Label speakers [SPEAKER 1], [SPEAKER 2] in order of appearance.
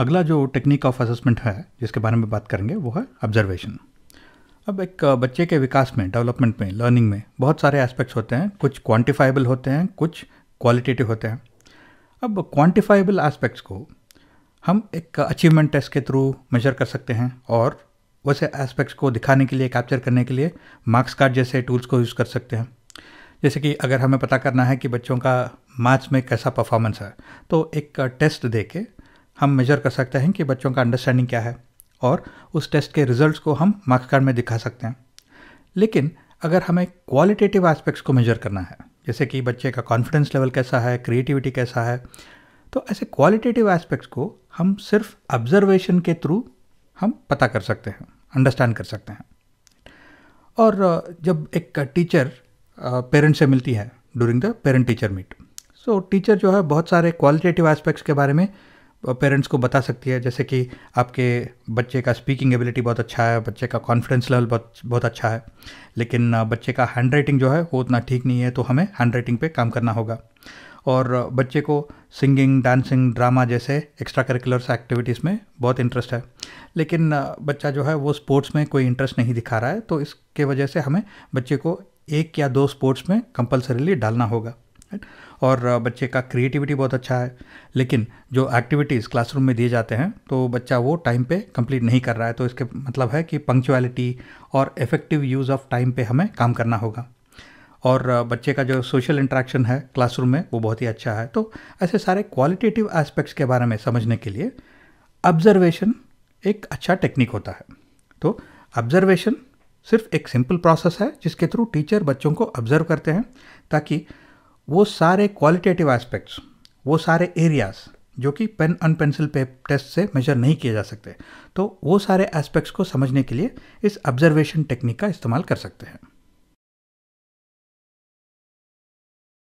[SPEAKER 1] अगला जो technique of assessment है जिसके बारे में बात करेंगे वो है ऑब्जर्वेशन अब एक बच्चे के विकास में डेवलपमेंट में लर्निंग में बहुत सारे एस्पेक्ट्स होते हैं कुछ क्वांटिफाइबल होते हैं कुछ क्वालिटेटिव होते हैं अब क्वांटिफाइबल एस्पेक्ट्स को हम एक अचीवमेंट टेस्ट के थ्रू मेजर कर सकते हैं और वैसे एस्पेक्ट्स को दिखाने के लिए कैप्चर करने के लिए मार्क्स कार्ड जैसे टूल्स को यूज़ कर सकते हैं जैसे कि अगर हमें पता करना है कि बच्चों का मैथ्स में कैसा परफॉर्मेंस है तो एक टेस्ट दे के हम मेजर कर सकते हैं कि बच्चों का अंडरस्टैंडिंग क्या है और उस टेस्ट के रिजल्ट्स को हम मार्क्स कार्ड में दिखा सकते हैं लेकिन अगर हमें क्वालिटेटिव एस्पेक्ट्स को मेजर करना है जैसे कि बच्चे का कॉन्फिडेंस लेवल कैसा है क्रिएटिविटी कैसा है तो ऐसे क्वालिटेटिव एस्पेक्ट्स को हम सिर्फ ऑब्जर्वेशन के थ्रू हम पता कर सकते हैं अंडरस्टैंड कर सकते हैं और जब एक टीचर पेरेंट से मिलती है during the parent teacher meet so teacher जो है बहुत सारे क्वालिटेटिव एस्पेक्ट्स के बारे में पेरेंट्स को बता सकती है जैसे कि आपके बच्चे का स्पीकिंग एबिलिटी बहुत अच्छा है बच्चे का कॉन्फिडेंस लेवल बहुत बहुत अच्छा है लेकिन बच्चे का हैंड राइटिंग जो है वो उतना ठीक नहीं है तो हमें हैंड राइटिंग पर काम करना होगा और बच्चे को सिंगिंग डांसिंग ड्रामा जैसे एक्स्ट्रा करिकुलर्स एक्टिविटीज़ में बहुत इंटरेस्ट है लेकिन बच्चा जो है वो स्पोर्ट्स में कोई इंटरेस्ट नहीं दिखा रहा है तो इसके वजह से हमें बच्चे को एक या दो स्पोर्ट्स में कंपलसरीली डालना होगा और बच्चे का क्रिएटिविटी बहुत अच्छा है लेकिन जो एक्टिविटीज़ क्लासरूम में दिए जाते हैं तो बच्चा वो टाइम पे कंप्लीट नहीं कर रहा है तो इसके मतलब है कि पंक्चुअलिटी और इफ़ेक्टिव यूज़ ऑफ टाइम पे हमें काम करना होगा और बच्चे का जो सोशल इंट्रैक्शन है क्लासरूम में वो बहुत ही अच्छा है तो ऐसे सारे क्वालिटेटिव एस्पेक्ट्स के बारे में समझने के लिए ऑब्जर्वेशन एक अच्छा टेक्निक होता है तो ऑब्जर्वेशन सिर्फ एक सिंपल प्रोसेस है जिसके थ्रू टीचर बच्चों को ऑब्जर्व करते हैं ताकि वो सारे क्वालिटेटिव एस्पेक्ट्स वो सारे एरियाज़ जो कि पेन अन पेंसिल पे टेस्ट से मेजर नहीं किए जा सकते तो वो सारे एस्पेक्ट्स को समझने के लिए इस ऑब्जर्वेशन टेक्निक का इस्तेमाल कर सकते हैं